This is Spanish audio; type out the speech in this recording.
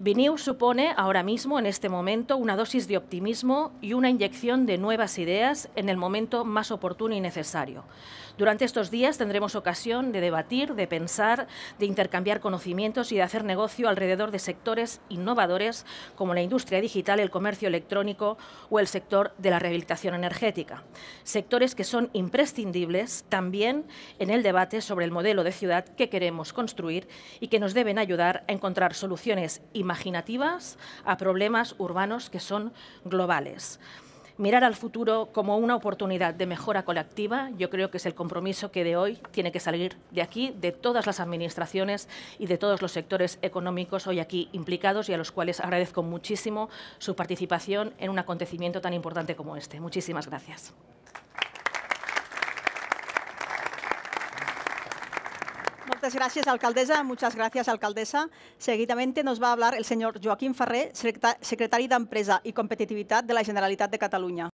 Viniu supone ahora mismo, en este momento, una dosis de optimismo y una inyección de nuevas ideas en el momento más oportuno y necesario. Durante estos días tendremos ocasión de debatir, de pensar, de intercambiar conocimientos y de hacer negocio alrededor de sectores innovadores como la industria digital, el comercio electrónico o el sector de la rehabilitación energética. Sectores que son imprescindibles también en el debate sobre el modelo de ciudad que queremos construir y que nos deben ayudar a encontrar soluciones y imaginativas a problemas urbanos que son globales. Mirar al futuro como una oportunidad de mejora colectiva, yo creo que es el compromiso que de hoy tiene que salir de aquí, de todas las administraciones y de todos los sectores económicos hoy aquí implicados y a los cuales agradezco muchísimo su participación en un acontecimiento tan importante como este. Muchísimas gracias. Moltes gràcies, alcaldessa. Moltes gràcies, alcaldessa. Seguidamente nos va a hablar el senyor Joaquín Ferrer, secretari d'Empresa i Competitivitat de la Generalitat de Catalunya.